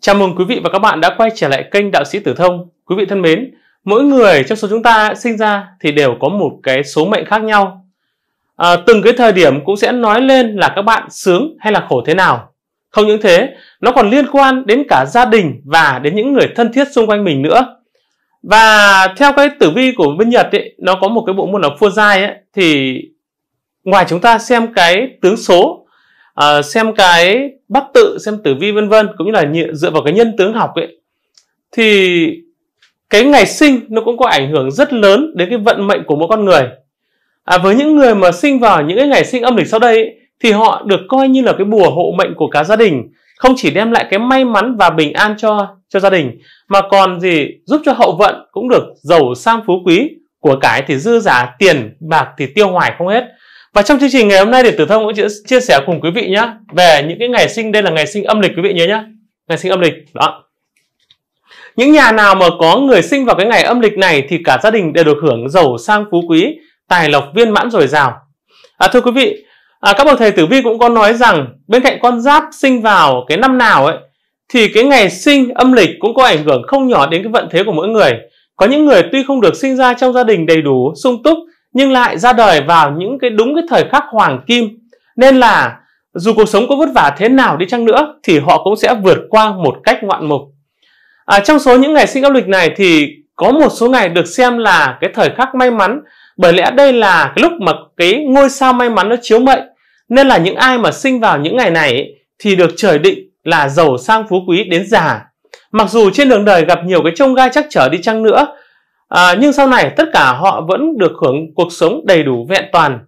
Chào mừng quý vị và các bạn đã quay trở lại kênh Đạo sĩ Tử Thông. Quý vị thân mến, mỗi người trong số chúng ta sinh ra thì đều có một cái số mệnh khác nhau. À, từng cái thời điểm cũng sẽ nói lên là các bạn sướng hay là khổ thế nào. Không những thế, nó còn liên quan đến cả gia đình và đến những người thân thiết xung quanh mình nữa. Và theo cái tử vi của bên Nhật ấy, nó có một cái bộ môn là Fuzai ấy, thì ngoài chúng ta xem cái tướng số à, xem cái bát tự xem tử vi vân vân cũng như là dựa vào cái nhân tướng học ấy thì cái ngày sinh nó cũng có ảnh hưởng rất lớn đến cái vận mệnh của mỗi con người à, với những người mà sinh vào những cái ngày sinh âm lịch sau đây ấy, thì họ được coi như là cái bùa hộ mệnh của cả gia đình không chỉ đem lại cái may mắn và bình an cho cho gia đình mà còn gì giúp cho hậu vận cũng được giàu sang phú quý của cái thì dư giả tiền bạc thì tiêu hoài không hết và trong chương trình ngày hôm nay thì Tử Thông cũng chia, chia sẻ cùng quý vị nhé về những cái ngày sinh đây là ngày sinh âm lịch quý vị nhớ nhé ngày sinh âm lịch đó những nhà nào mà có người sinh vào cái ngày âm lịch này thì cả gia đình đều được hưởng giàu sang phú quý tài lộc viên mãn dồi dào à, thưa quý vị à, các bậc thầy tử vi cũng có nói rằng bên cạnh con giáp sinh vào cái năm nào ấy thì cái ngày sinh âm lịch cũng có ảnh hưởng không nhỏ đến cái vận thế của mỗi người có những người tuy không được sinh ra trong gia đình đầy đủ sung túc nhưng lại ra đời vào những cái đúng cái thời khắc hoàng kim nên là dù cuộc sống có vất vả thế nào đi chăng nữa thì họ cũng sẽ vượt qua một cách ngoạn mục à, trong số những ngày sinh âm lịch này thì có một số ngày được xem là cái thời khắc may mắn bởi lẽ đây là cái lúc mà cái ngôi sao may mắn nó chiếu mệnh nên là những ai mà sinh vào những ngày này thì được trời định là giàu sang phú quý đến già mặc dù trên đường đời gặp nhiều cái trông gai chắc trở đi chăng nữa À, nhưng sau này tất cả họ vẫn được hưởng cuộc sống đầy đủ vẹn toàn.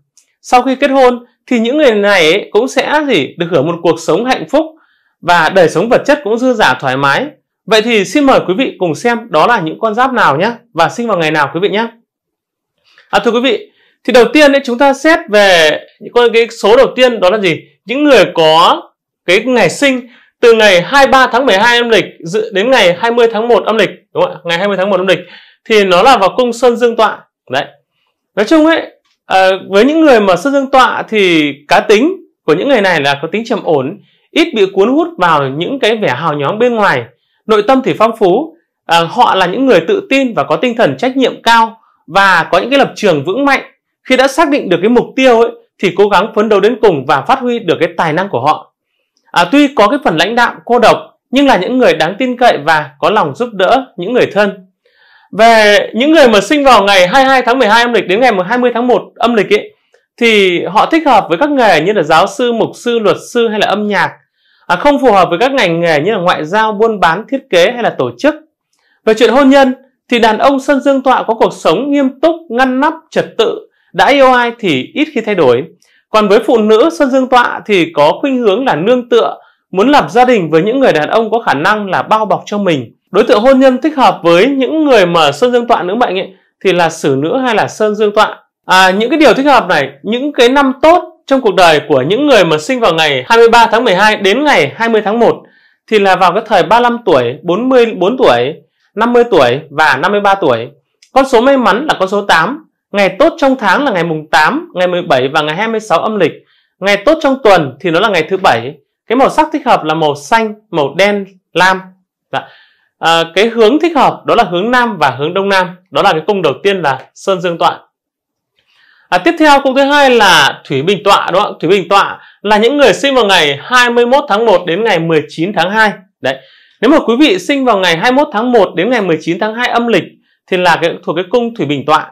Sau khi kết hôn thì những người này cũng sẽ gì được hưởng một cuộc sống hạnh phúc và đời sống vật chất cũng dư giả thoải mái. Vậy thì xin mời quý vị cùng xem đó là những con giáp nào nhé và sinh vào ngày nào quý vị nhé. À, thưa quý vị, thì đầu tiên ấy, chúng ta xét về những con cái số đầu tiên đó là gì? Những người có cái ngày sinh từ ngày 23 tháng 12 âm lịch đến ngày 20 tháng 1 âm lịch đúng không ạ? Ngày 20 tháng 1 âm lịch thì nó là vào cung sơn dương tọa đấy nói chung ấy à, với những người mà sơn dương tọa thì cá tính của những người này là có tính trầm ổn ít bị cuốn hút vào những cái vẻ hào nhóm bên ngoài nội tâm thì phong phú à, họ là những người tự tin và có tinh thần trách nhiệm cao và có những cái lập trường vững mạnh khi đã xác định được cái mục tiêu ấy thì cố gắng phấn đấu đến cùng và phát huy được cái tài năng của họ à, tuy có cái phần lãnh đạo cô độc nhưng là những người đáng tin cậy và có lòng giúp đỡ những người thân về những người mà sinh vào ngày 22 tháng 12 âm lịch đến ngày 20 tháng 1 âm lịch ấy thì họ thích hợp với các nghề như là giáo sư, mục sư, luật sư hay là âm nhạc. À, không phù hợp với các ngành nghề như là ngoại giao, buôn bán, thiết kế hay là tổ chức. Về chuyện hôn nhân thì đàn ông sân dương tọa có cuộc sống nghiêm túc, ngăn nắp, trật tự, đã yêu ai thì ít khi thay đổi. Còn với phụ nữ sân dương tọa thì có khuynh hướng là nương tựa, muốn lập gia đình với những người đàn ông có khả năng là bao bọc cho mình đối tượng hôn nhân thích hợp với những người mà sơn dương tọa nữ mệnh ấy thì là sử nữ hay là sơn dương tọa à, những cái điều thích hợp này những cái năm tốt trong cuộc đời của những người mà sinh vào ngày 23 tháng 12 đến ngày 20 tháng 1 thì là vào cái thời 35 tuổi, 44 tuổi, 50 tuổi và 53 tuổi. Con số may mắn là con số 8. Ngày tốt trong tháng là ngày mùng 8, ngày 17 và ngày 26 âm lịch. Ngày tốt trong tuần thì nó là ngày thứ bảy. Cái màu sắc thích hợp là màu xanh, màu đen, lam. Dạ à, cái hướng thích hợp đó là hướng nam và hướng đông nam đó là cái cung đầu tiên là sơn dương tọa à, tiếp theo cung thứ hai là thủy bình tọa đúng không thủy bình tọa là những người sinh vào ngày 21 tháng 1 đến ngày 19 tháng 2 đấy nếu mà quý vị sinh vào ngày 21 tháng 1 đến ngày 19 tháng 2 âm lịch thì là cái, thuộc cái cung thủy bình tọa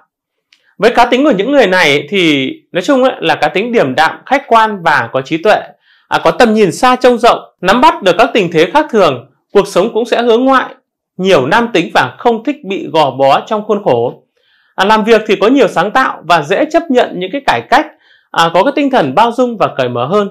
với cá tính của những người này thì nói chung ấy, là cá tính điểm đạm khách quan và có trí tuệ à, có tầm nhìn xa trông rộng nắm bắt được các tình thế khác thường cuộc sống cũng sẽ hướng ngoại nhiều nam tính và không thích bị gò bó trong khuôn khổ. À, làm việc thì có nhiều sáng tạo và dễ chấp nhận những cái cải cách, à, có cái tinh thần bao dung và cởi mở hơn.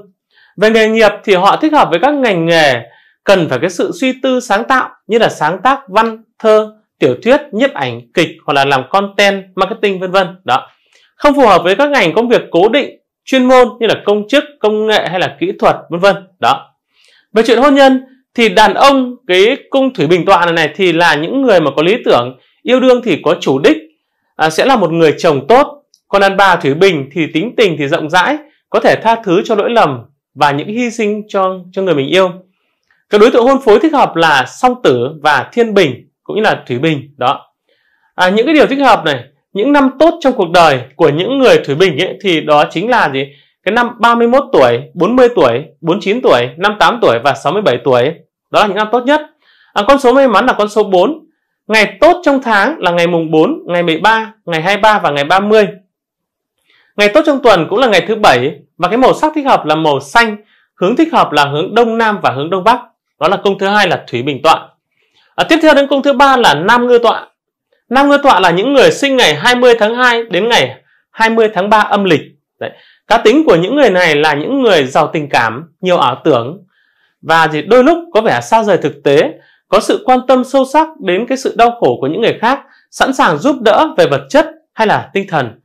Về nghề nghiệp thì họ thích hợp với các ngành nghề cần phải cái sự suy tư sáng tạo như là sáng tác văn, thơ, tiểu thuyết, nhiếp ảnh, kịch hoặc là làm content, marketing vân vân. Đó. Không phù hợp với các ngành công việc cố định, chuyên môn như là công chức, công nghệ hay là kỹ thuật vân vân. Đó. Về chuyện hôn nhân thì đàn ông cái cung thủy bình tọa này thì là những người mà có lý tưởng yêu đương thì có chủ đích à, sẽ là một người chồng tốt còn đàn bà thủy bình thì tính tình thì rộng rãi có thể tha thứ cho lỗi lầm và những hy sinh cho cho người mình yêu các đối tượng hôn phối thích hợp là song tử và thiên bình cũng như là thủy bình đó à, những cái điều thích hợp này những năm tốt trong cuộc đời của những người thủy bình ấy, thì đó chính là gì cái năm 31 tuổi, 40 tuổi, 49 tuổi, 58 tuổi và 67 tuổi đó là những năm tốt nhất. À, con số may mắn là con số 4. Ngày tốt trong tháng là ngày mùng 4, ngày 13, ngày 23 và ngày 30. Ngày tốt trong tuần cũng là ngày thứ bảy và cái màu sắc thích hợp là màu xanh, hướng thích hợp là hướng đông nam và hướng đông bắc. Đó là cung thứ hai là thủy bình tọa. À, tiếp theo đến cung thứ ba là nam ngư tọa. Nam ngư tọa là những người sinh ngày 20 tháng 2 đến ngày 20 tháng 3 âm lịch. Đấy. Cá tính của những người này là những người giàu tình cảm, nhiều ảo tưởng, và thì đôi lúc có vẻ xa rời thực tế có sự quan tâm sâu sắc đến cái sự đau khổ của những người khác sẵn sàng giúp đỡ về vật chất hay là tinh thần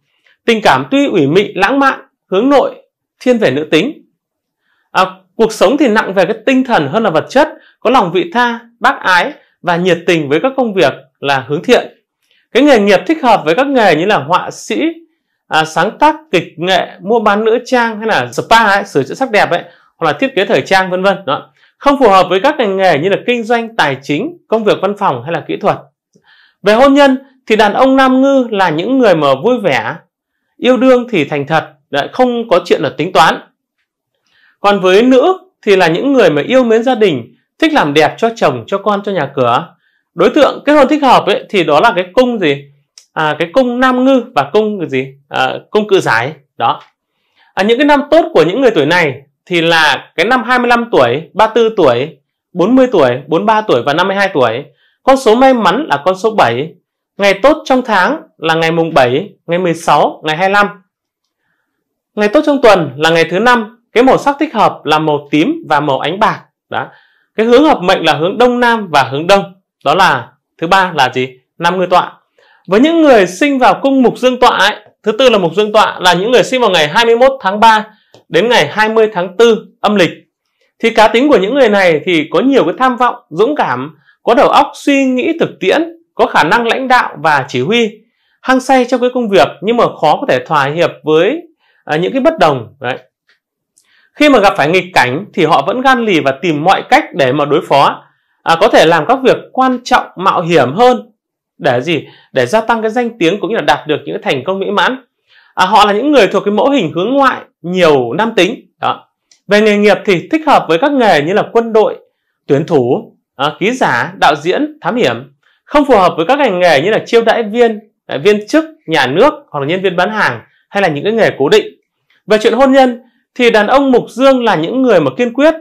tình cảm tuy ủy mị lãng mạn hướng nội thiên về nữ tính à, cuộc sống thì nặng về cái tinh thần hơn là vật chất có lòng vị tha bác ái và nhiệt tình với các công việc là hướng thiện cái nghề nghiệp thích hợp với các nghề như là họa sĩ à, sáng tác kịch nghệ mua bán nữ trang hay là spa ấy, sửa chữa sắc đẹp ấy hoặc là thiết kế thời trang vân vân đó không phù hợp với các ngành nghề như là kinh doanh, tài chính, công việc văn phòng hay là kỹ thuật. Về hôn nhân thì đàn ông nam ngư là những người mà vui vẻ, yêu đương thì thành thật, không có chuyện là tính toán. Còn với nữ thì là những người mà yêu mến gia đình, thích làm đẹp cho chồng, cho con, cho nhà cửa. Đối tượng kết hôn thích hợp ấy, thì đó là cái cung gì? À, cái cung nam ngư và cung gì? À, cung cự giải. Đó. À, những cái năm tốt của những người tuổi này thì là cái năm 25 tuổi, 34 tuổi, 40 tuổi, 43 tuổi và 52 tuổi. Con số may mắn là con số 7. Ngày tốt trong tháng là ngày mùng 7, ngày 16, ngày 25. Ngày tốt trong tuần là ngày thứ năm. Cái màu sắc thích hợp là màu tím và màu ánh bạc. Đó. Cái hướng hợp mệnh là hướng đông nam và hướng đông. Đó là thứ ba là gì? năm ngư tọa. Với những người sinh vào cung mục dương tọa ấy, thứ tư là mục dương tọa là những người sinh vào ngày 21 tháng 3 đến ngày 20 tháng 4 âm lịch. Thì cá tính của những người này thì có nhiều cái tham vọng, dũng cảm, có đầu óc suy nghĩ thực tiễn, có khả năng lãnh đạo và chỉ huy, hăng say trong cái công việc nhưng mà khó có thể thỏa hiệp với à, những cái bất đồng. Đấy. Khi mà gặp phải nghịch cảnh thì họ vẫn gan lì và tìm mọi cách để mà đối phó, à, có thể làm các việc quan trọng mạo hiểm hơn để gì? Để gia tăng cái danh tiếng cũng như là đạt được những cái thành công mỹ mãn à, họ là những người thuộc cái mẫu hình hướng ngoại nhiều nam tính đó về nghề nghiệp thì thích hợp với các nghề như là quân đội tuyển thủ à, ký giả đạo diễn thám hiểm không phù hợp với các ngành nghề như là chiêu đãi viên à, viên chức nhà nước hoặc là nhân viên bán hàng hay là những cái nghề cố định về chuyện hôn nhân thì đàn ông mục dương là những người mà kiên quyết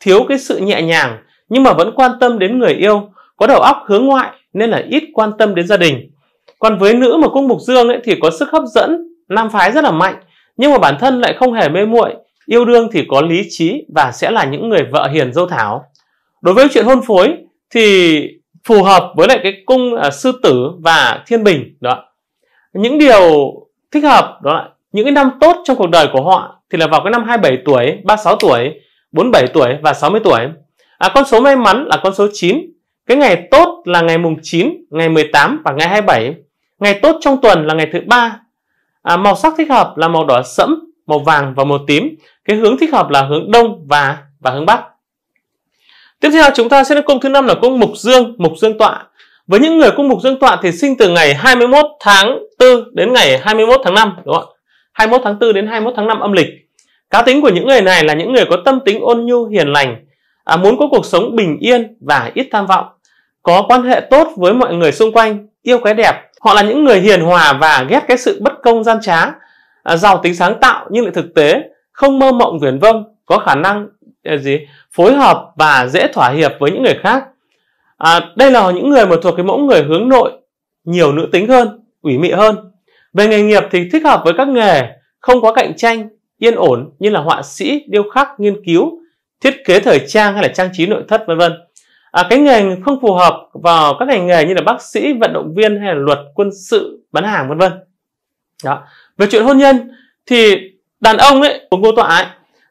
thiếu cái sự nhẹ nhàng nhưng mà vẫn quan tâm đến người yêu có đầu óc hướng ngoại nên là ít quan tâm đến gia đình còn với nữ mà cung mục dương ấy thì có sức hấp dẫn nam phái rất là mạnh nhưng mà bản thân lại không hề mê muội yêu đương thì có lý trí và sẽ là những người vợ hiền dâu thảo đối với chuyện hôn phối thì phù hợp với lại cái cung uh, sư tử và thiên bình đó những điều thích hợp đó là những cái năm tốt trong cuộc đời của họ thì là vào cái năm 27 tuổi, 36 tuổi, 47 tuổi và 60 tuổi. À, con số may mắn là con số 9. Cái ngày tốt là ngày mùng 9, ngày 18 và ngày 27. Ngày tốt trong tuần là ngày thứ ba, à, màu sắc thích hợp là màu đỏ sẫm màu vàng và màu tím cái hướng thích hợp là hướng đông và và hướng bắc tiếp theo chúng ta sẽ đến cung thứ năm là cung mục dương mục dương tọa với những người cung mục dương tọa thì sinh từ ngày 21 tháng 4 đến ngày 21 tháng 5 đúng không ạ 21 tháng 4 đến 21 tháng 5 âm lịch cá tính của những người này là những người có tâm tính ôn nhu hiền lành à, muốn có cuộc sống bình yên và ít tham vọng có quan hệ tốt với mọi người xung quanh yêu cái đẹp họ là những người hiền hòa và ghét cái sự bất công gian trá à, giàu tính sáng tạo nhưng lại thực tế không mơ mộng viển vông có khả năng à, gì phối hợp và dễ thỏa hiệp với những người khác à, đây là những người mà thuộc cái mẫu người hướng nội nhiều nữ tính hơn ủy mị hơn về nghề nghiệp thì thích hợp với các nghề không có cạnh tranh yên ổn như là họa sĩ điêu khắc nghiên cứu thiết kế thời trang hay là trang trí nội thất vân vân à, cái nghề không phù hợp vào các ngành nghề như là bác sĩ vận động viên hay là luật quân sự bán hàng vân vân đó về chuyện hôn nhân thì đàn ông ấy của cô tọa ấy,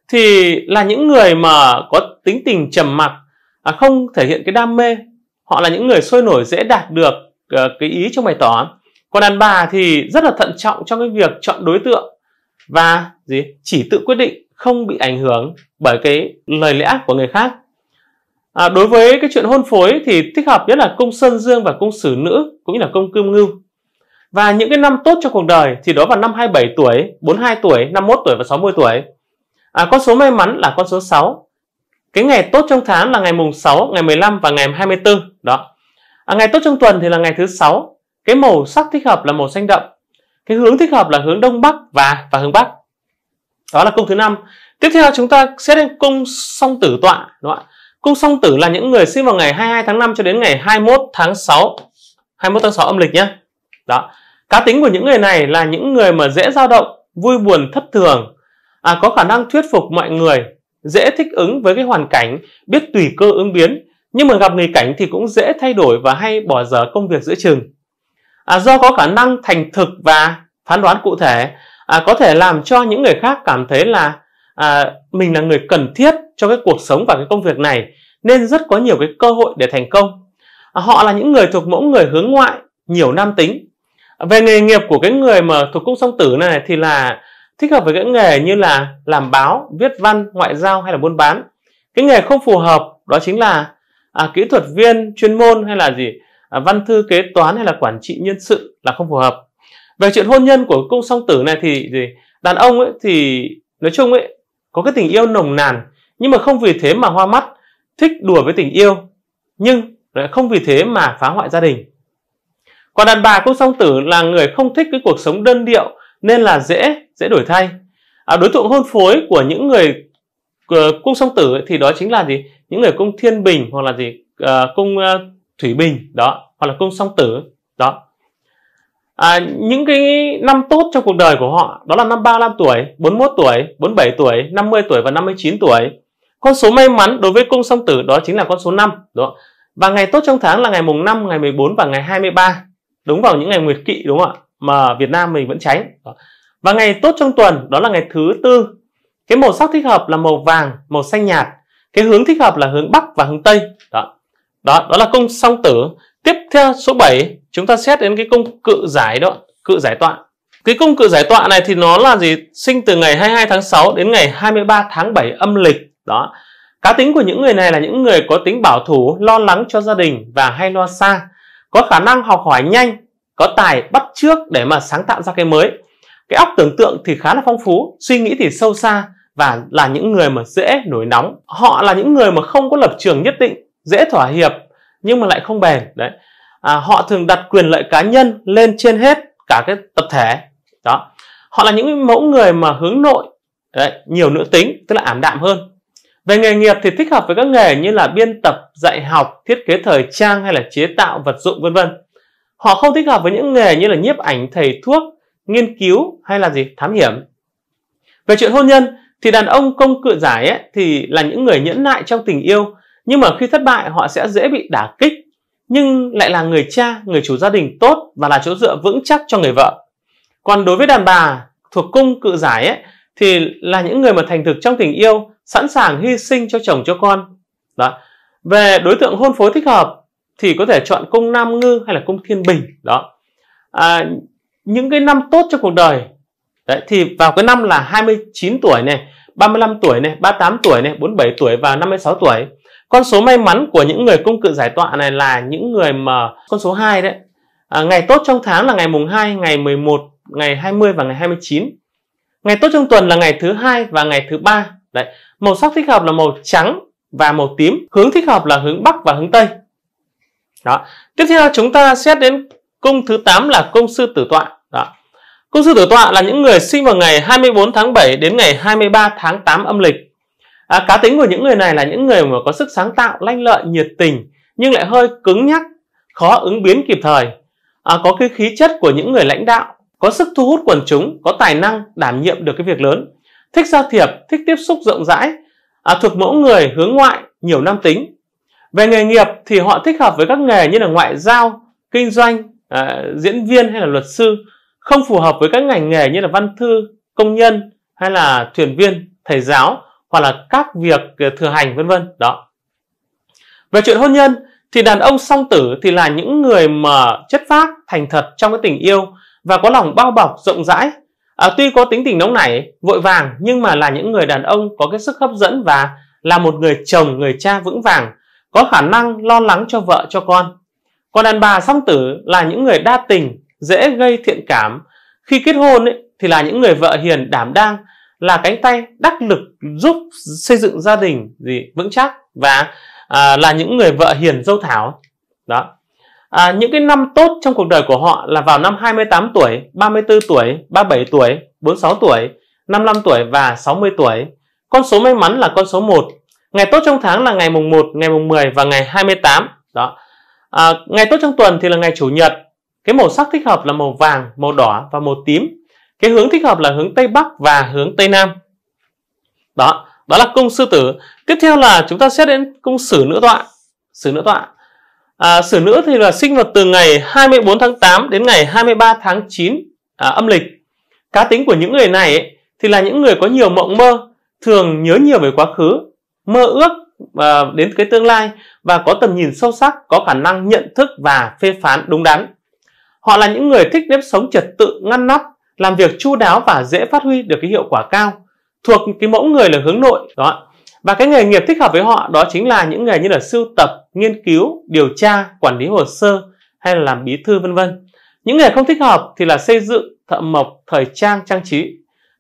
thì là những người mà có tính tình trầm mặc à, không thể hiện cái đam mê họ là những người sôi nổi dễ đạt được uh, cái ý trong bày tỏ còn đàn bà thì rất là thận trọng trong cái việc chọn đối tượng và gì chỉ tự quyết định không bị ảnh hưởng bởi cái lời lẽ của người khác À, đối với cái chuyện hôn phối thì thích hợp nhất là cung sơn dương và cung sử nữ cũng như là cung cương ngưu. Và những cái năm tốt cho cuộc đời thì đó vào năm 27 tuổi, 42 tuổi, 51 tuổi và 60 tuổi. À, con số may mắn là con số 6. Cái ngày tốt trong tháng là ngày mùng 6, ngày 15 và ngày 24. Đó. À, ngày tốt trong tuần thì là ngày thứ 6. Cái màu sắc thích hợp là màu xanh đậm. Cái hướng thích hợp là hướng đông bắc và và hướng bắc. Đó là cung thứ năm. Tiếp theo chúng ta sẽ đến cung song tử tọa, đúng không ạ? Cung song tử là những người sinh vào ngày 22 tháng 5 cho đến ngày 21 tháng 6. 21 tháng 6 âm lịch nhé. Đó. Cá tính của những người này là những người mà dễ dao động, vui buồn thất thường, à, có khả năng thuyết phục mọi người, dễ thích ứng với cái hoàn cảnh, biết tùy cơ ứng biến, nhưng mà gặp nghịch cảnh thì cũng dễ thay đổi và hay bỏ dở công việc giữa chừng. À, do có khả năng thành thực và phán đoán cụ thể, à, có thể làm cho những người khác cảm thấy là à, mình là người cần thiết cho cái cuộc sống và cái công việc này nên rất có nhiều cái cơ hội để thành công à, họ là những người thuộc mẫu người hướng ngoại nhiều nam tính về nghề nghiệp của cái người mà thuộc cung song tử này thì là thích hợp với những nghề như là làm báo viết văn ngoại giao hay là buôn bán cái nghề không phù hợp đó chính là à, kỹ thuật viên chuyên môn hay là gì à, văn thư kế toán hay là quản trị nhân sự là không phù hợp về chuyện hôn nhân của cung song tử này thì gì đàn ông ấy thì nói chung ấy có cái tình yêu nồng nàn nhưng mà không vì thế mà hoa mắt thích đùa với tình yêu nhưng lại không vì thế mà phá hoại gia đình còn đàn bà cung song tử là người không thích cái cuộc sống đơn điệu nên là dễ dễ đổi thay à, đối tượng hôn phối của những người ờ, cung song tử thì đó chính là gì những người cung thiên bình hoặc là gì ờ, cung ờ, thủy bình đó hoặc là cung song tử đó à, những cái năm tốt trong cuộc đời của họ đó là năm 35 tuổi, 41 tuổi, 47 tuổi, 50 tuổi và 59 tuổi. Con số may mắn đối với cung song tử đó chính là con số 5, đúng không? Và ngày tốt trong tháng là ngày mùng 5, ngày 14 và ngày 23. Đúng vào những ngày nguyệt kỵ đúng không ạ? Mà Việt Nam mình vẫn tránh. Và ngày tốt trong tuần đó là ngày thứ tư. Cái màu sắc thích hợp là màu vàng, màu xanh nhạt. Cái hướng thích hợp là hướng bắc và hướng tây. Đó. Đó, đó là cung song tử. Tiếp theo số 7, chúng ta xét đến cái công cự giải đó, cự giải tọa. Cái công cự giải tọa này thì nó là gì? Sinh từ ngày 22 tháng 6 đến ngày 23 tháng 7 âm lịch. Đó. Cá tính của những người này là những người có tính bảo thủ, lo lắng cho gia đình và hay lo xa, có khả năng học hỏi nhanh, có tài bắt trước để mà sáng tạo ra cái mới. Cái óc tưởng tượng thì khá là phong phú, suy nghĩ thì sâu xa và là những người mà dễ nổi nóng. Họ là những người mà không có lập trường nhất định, dễ thỏa hiệp nhưng mà lại không bền đấy à, họ thường đặt quyền lợi cá nhân lên trên hết cả cái tập thể đó họ là những mẫu người mà hướng nội đấy, nhiều nữ tính tức là ảm đạm hơn về nghề nghiệp thì thích hợp với các nghề như là biên tập dạy học thiết kế thời trang hay là chế tạo vật dụng vân vân họ không thích hợp với những nghề như là nhiếp ảnh thầy thuốc nghiên cứu hay là gì thám hiểm về chuyện hôn nhân thì đàn ông công cự giải ấy, thì là những người nhẫn nại trong tình yêu nhưng mà khi thất bại họ sẽ dễ bị đả kích nhưng lại là người cha người chủ gia đình tốt và là chỗ dựa vững chắc cho người vợ còn đối với đàn bà thuộc cung cự giải ấy thì là những người mà thành thực trong tình yêu sẵn sàng hy sinh cho chồng cho con đó về đối tượng hôn phối thích hợp thì có thể chọn cung nam ngư hay là cung thiên bình đó à, những cái năm tốt trong cuộc đời đấy, thì vào cái năm là 29 tuổi này 35 tuổi này 38 tuổi này 47 tuổi và 56 tuổi con số may mắn của những người cung cự giải tọa này là những người mà con số 2 đấy. À, ngày tốt trong tháng là ngày mùng 2, ngày 11, ngày 20 và ngày 29. Ngày tốt trong tuần là ngày thứ hai và ngày thứ ba. Đấy, màu sắc thích hợp là màu trắng và màu tím. Hướng thích hợp là hướng bắc và hướng tây. Đó. Tiếp theo chúng ta xét đến cung thứ 8 là cung sư tử tọa. Đó. Cung sư tử tọa là những người sinh vào ngày 24 tháng 7 đến ngày 23 tháng 8 âm lịch à, cá tính của những người này là những người mà có sức sáng tạo lanh lợi nhiệt tình nhưng lại hơi cứng nhắc khó ứng biến kịp thời à, có cái khí chất của những người lãnh đạo có sức thu hút quần chúng có tài năng đảm nhiệm được cái việc lớn thích giao thiệp thích tiếp xúc rộng rãi à, thuộc mẫu người hướng ngoại nhiều nam tính về nghề nghiệp thì họ thích hợp với các nghề như là ngoại giao kinh doanh à, diễn viên hay là luật sư không phù hợp với các ngành nghề như là văn thư công nhân hay là thuyền viên thầy giáo hoặc là các việc ờ, thừa hành vân vân đó về chuyện hôn nhân thì đàn ông song tử thì là những người mà chất phác thành thật trong cái tình yêu và có lòng bao bọc rộng rãi à, tuy có tính tình nóng nảy vội vàng nhưng mà là những người đàn ông có cái sức hấp dẫn và là một người chồng người cha vững vàng có khả năng lo lắng cho vợ cho con còn đàn bà song tử là những người đa tình dễ gây thiện cảm khi kết hôn ấy, thì là những người vợ hiền đảm đang là cánh tay đắc lực giúp xây dựng gia đình gì vững chắc và à, là những người vợ hiền dâu thảo đó à, những cái năm tốt trong cuộc đời của họ là vào năm 28 tuổi 34 tuổi 37 tuổi 46 tuổi 55 tuổi và 60 tuổi con số may mắn là con số 1 ngày tốt trong tháng là ngày mùng 1 ngày mùng 10 và ngày 28 đó à, ngày tốt trong tuần thì là ngày chủ nhật cái màu sắc thích hợp là màu vàng màu đỏ và màu tím cái hướng thích hợp là hướng tây bắc và hướng tây nam đó đó là cung sư tử tiếp theo là chúng ta xét đến cung sử nữ tọa sử nữ tọa à, sử nữ thì là sinh vào từ ngày 24 tháng 8 đến ngày 23 tháng 9 à, âm lịch cá tính của những người này ấy, thì là những người có nhiều mộng mơ thường nhớ nhiều về quá khứ mơ ước à, đến cái tương lai và có tầm nhìn sâu sắc có khả năng nhận thức và phê phán đúng đắn họ là những người thích nếp sống trật tự ngăn nắp làm việc chu đáo và dễ phát huy được cái hiệu quả cao thuộc cái mẫu người là hướng nội đó và cái nghề nghiệp thích hợp với họ đó chính là những nghề như là sưu tập nghiên cứu điều tra quản lý hồ sơ hay là làm bí thư vân vân những nghề không thích hợp thì là xây dựng thợ mộc thời trang trang trí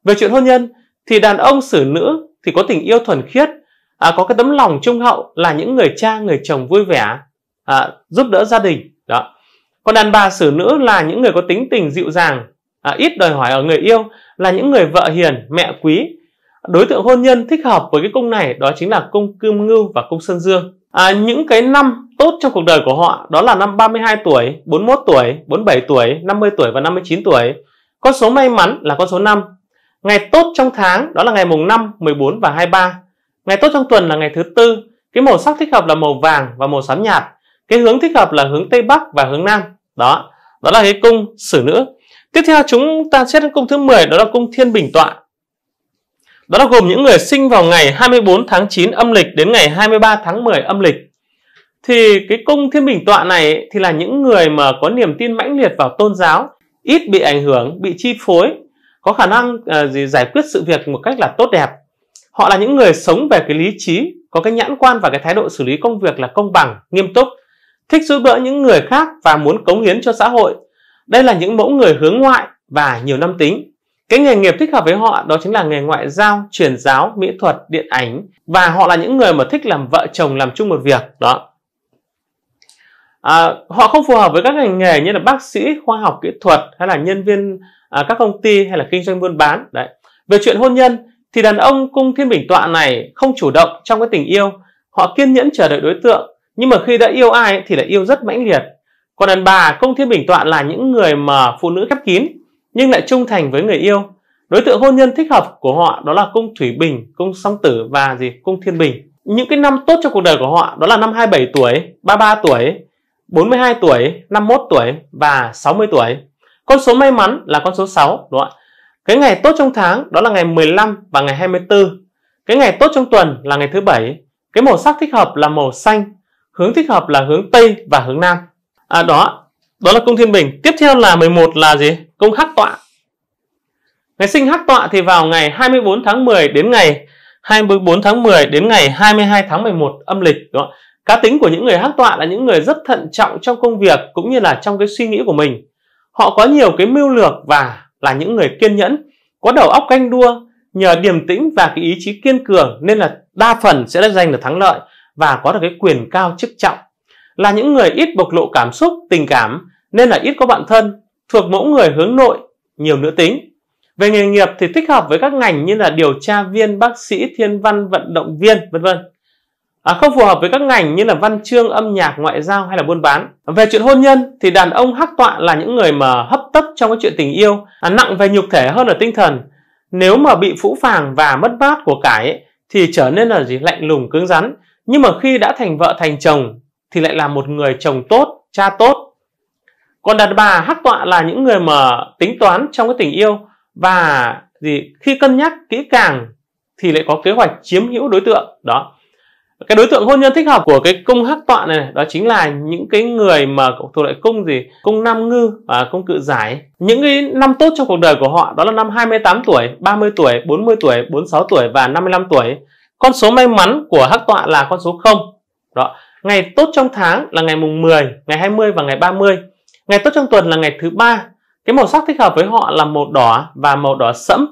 về chuyện hôn nhân thì đàn ông xử nữ thì có tình yêu thuần khiết à, có cái tấm lòng trung hậu là những người cha người chồng vui vẻ à, giúp đỡ gia đình đó còn đàn bà xử nữ là những người có tính tình dịu dàng à, ít đòi hỏi ở người yêu là những người vợ hiền mẹ quý đối tượng hôn nhân thích hợp với cái cung này đó chính là cung kim ngưu và cung sơn dương à, những cái năm tốt trong cuộc đời của họ đó là năm 32 tuổi 41 tuổi 47 tuổi 50 tuổi và 59 tuổi con số may mắn là con số 5 ngày tốt trong tháng đó là ngày mùng 5 14 và 23 ngày tốt trong tuần là ngày thứ tư cái màu sắc thích hợp là màu vàng và màu xám nhạt cái hướng thích hợp là hướng tây bắc và hướng nam đó đó là cái cung sử nữ Tiếp theo chúng ta xét đến cung thứ 10 đó là cung thiên bình tọa. Đó là gồm những người sinh vào ngày 24 tháng 9 âm lịch đến ngày 23 tháng 10 âm lịch. Thì cái cung thiên bình tọa này thì là những người mà có niềm tin mãnh liệt vào tôn giáo, ít bị ảnh hưởng, bị chi phối, có khả năng uh, gì giải quyết sự việc một cách là tốt đẹp. Họ là những người sống về cái lý trí, có cái nhãn quan và cái thái độ xử lý công việc là công bằng, nghiêm túc, thích giúp đỡ những người khác và muốn cống hiến cho xã hội đây là những mẫu người hướng ngoại và nhiều năm tính. Cái nghề nghiệp thích hợp với họ đó chính là nghề ngoại giao, truyền giáo, mỹ thuật, điện ảnh và họ là những người mà thích làm vợ chồng làm chung một việc đó. À, họ không phù hợp với các ngành nghề như là bác sĩ, khoa học kỹ thuật hay là nhân viên à, các công ty hay là kinh doanh buôn bán đấy. Về chuyện hôn nhân thì đàn ông cung thiên bình tọa này không chủ động trong cái tình yêu, họ kiên nhẫn chờ đợi đối tượng nhưng mà khi đã yêu ai thì lại yêu rất mãnh liệt còn đàn bà không thiên bình tọa là những người mà phụ nữ khép kín nhưng lại trung thành với người yêu. Đối tượng hôn nhân thích hợp của họ đó là cung thủy bình, cung song tử và gì cung thiên bình. Những cái năm tốt trong cuộc đời của họ đó là năm 27 tuổi, 33 tuổi, 42 tuổi, 51 tuổi và 60 tuổi. Con số may mắn là con số 6 đúng không ạ? Cái ngày tốt trong tháng đó là ngày 15 và ngày 24. Cái ngày tốt trong tuần là ngày thứ bảy. Cái màu sắc thích hợp là màu xanh, hướng thích hợp là hướng tây và hướng nam à, đó đó là cung thiên bình tiếp theo là 11 là gì cung hắc tọa ngày sinh hắc tọa thì vào ngày 24 tháng 10 đến ngày 24 tháng 10 đến ngày 22 tháng 11 âm lịch đó cá tính của những người hắc tọa là những người rất thận trọng trong công việc cũng như là trong cái suy nghĩ của mình họ có nhiều cái mưu lược và là những người kiên nhẫn có đầu óc canh đua nhờ điềm tĩnh và cái ý chí kiên cường nên là đa phần sẽ giành được thắng lợi và có được cái quyền cao chức trọng là những người ít bộc lộ cảm xúc, tình cảm nên là ít có bạn thân, thuộc mẫu người hướng nội, nhiều nữ tính. Về nghề nghiệp thì thích hợp với các ngành như là điều tra viên, bác sĩ, thiên văn, vận động viên, vân vân. À, không phù hợp với các ngành như là văn chương, âm nhạc, ngoại giao hay là buôn bán. Về chuyện hôn nhân thì đàn ông hắc tọa là những người mà hấp tấp trong cái chuyện tình yêu, à, nặng về nhục thể hơn là tinh thần. Nếu mà bị phũ phàng và mất mát của cải ấy, thì trở nên là gì lạnh lùng cứng rắn. Nhưng mà khi đã thành vợ thành chồng thì lại là một người chồng tốt cha tốt còn đàn bà hắc tọa là những người mà tính toán trong cái tình yêu và gì khi cân nhắc kỹ càng thì lại có kế hoạch chiếm hữu đối tượng đó cái đối tượng hôn nhân thích hợp của cái cung hắc tọa này đó chính là những cái người mà thuộc loại cung gì cung nam ngư và cung cự giải những cái năm tốt trong cuộc đời của họ đó là năm 28 tuổi 30 tuổi 40 tuổi 46 tuổi và 55 tuổi con số may mắn của hắc tọa là con số 0 đó Ngày tốt trong tháng là ngày mùng 10, ngày 20 và ngày 30. Ngày tốt trong tuần là ngày thứ ba. Cái màu sắc thích hợp với họ là màu đỏ và màu đỏ sẫm.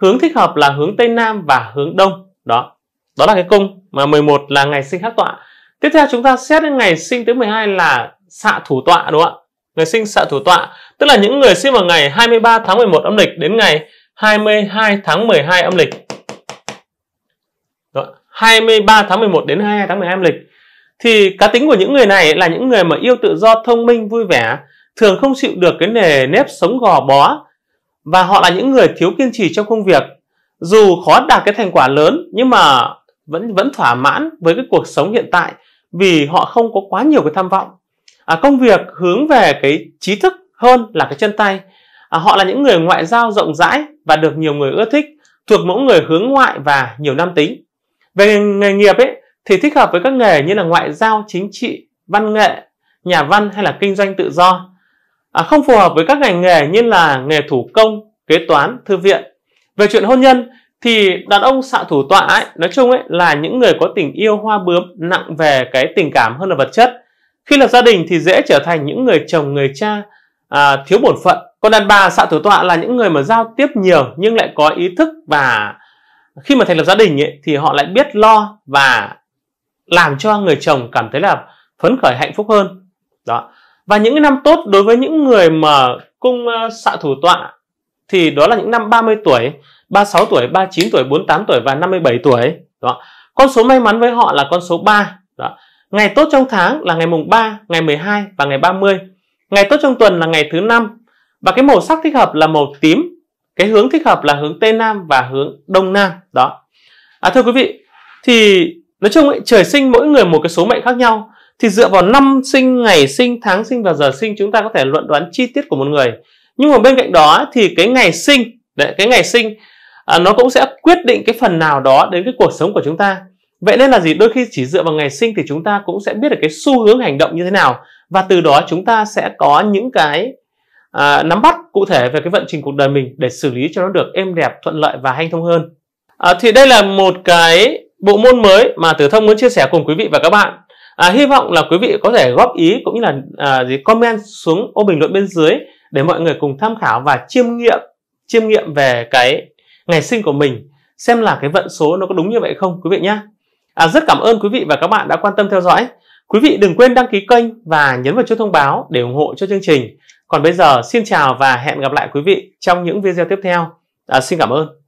Hướng thích hợp là hướng Tây Nam và hướng Đông. Đó. Đó là cái cung mà 11 là ngày sinh khắc tọa. Tiếp theo chúng ta xét đến ngày sinh thứ 12 là xạ thủ tọa đúng không ạ? Ngày sinh xạ thủ tọa, tức là những người sinh vào ngày 23 tháng 11 âm lịch đến ngày 22 tháng 12 âm lịch. Đó, 23 tháng 11 đến 22 tháng 12 âm lịch thì cá tính của những người này là những người mà yêu tự do thông minh vui vẻ thường không chịu được cái nề nếp sống gò bó và họ là những người thiếu kiên trì trong công việc dù khó đạt cái thành quả lớn nhưng mà vẫn vẫn thỏa mãn với cái cuộc sống hiện tại vì họ không có quá nhiều cái tham vọng à, công việc hướng về cái trí thức hơn là cái chân tay à, họ là những người ngoại giao rộng rãi và được nhiều người ưa thích thuộc mẫu người hướng ngoại và nhiều nam tính về nghề nghiệp ấy thì thích hợp với các nghề như là ngoại giao, chính trị, văn nghệ, nhà văn hay là kinh doanh tự do. À, không phù hợp với các ngành nghề như là nghề thủ công, kế toán, thư viện. Về chuyện hôn nhân thì đàn ông xạ thủ tọa ấy, nói chung ấy là những người có tình yêu hoa bướm nặng về cái tình cảm hơn là vật chất. Khi lập gia đình thì dễ trở thành những người chồng, người cha à, thiếu bổn phận. Còn đàn bà xạ thủ tọa là những người mà giao tiếp nhiều nhưng lại có ý thức và khi mà thành lập gia đình ấy, thì họ lại biết lo và làm cho người chồng cảm thấy là phấn khởi hạnh phúc hơn đó và những năm tốt đối với những người mà cung ờ, xạ thủ tọa thì đó là những năm 30 tuổi, 36 tuổi, 39 tuổi, 48 tuổi và 57 tuổi. Đó. Con số may mắn với họ là con số 3. Đó. Ngày tốt trong tháng là ngày mùng 3, ngày 12 và ngày 30. Ngày tốt trong tuần là ngày thứ năm và cái màu sắc thích hợp là màu tím. Cái hướng thích hợp là hướng tây nam và hướng đông nam. Đó. À, thưa quý vị, thì nói chung ấy, trời sinh mỗi người một cái số mệnh khác nhau thì dựa vào năm sinh ngày sinh tháng sinh và giờ sinh chúng ta có thể luận đoán chi tiết của một người nhưng mà bên cạnh đó thì cái ngày sinh đấy, cái ngày sinh à, nó cũng sẽ quyết định cái phần nào đó đến cái cuộc sống của chúng ta vậy nên là gì đôi khi chỉ dựa vào ngày sinh thì chúng ta cũng sẽ biết được cái xu hướng hành động như thế nào và từ đó chúng ta sẽ có những cái à, nắm bắt cụ thể về cái vận trình cuộc đời mình để xử lý cho nó được êm đẹp thuận lợi và hanh thông hơn à, thì đây là một cái bộ môn mới mà Tử Thông muốn chia sẻ cùng quý vị và các bạn. À, hy vọng là quý vị có thể góp ý cũng như là à, gì comment xuống ô bình luận bên dưới để mọi người cùng tham khảo và chiêm nghiệm chiêm nghiệm về cái ngày sinh của mình xem là cái vận số nó có đúng như vậy không quý vị nhé. À, rất cảm ơn quý vị và các bạn đã quan tâm theo dõi. Quý vị đừng quên đăng ký kênh và nhấn vào chuông thông báo để ủng hộ cho chương trình. Còn bây giờ xin chào và hẹn gặp lại quý vị trong những video tiếp theo. À, xin cảm ơn.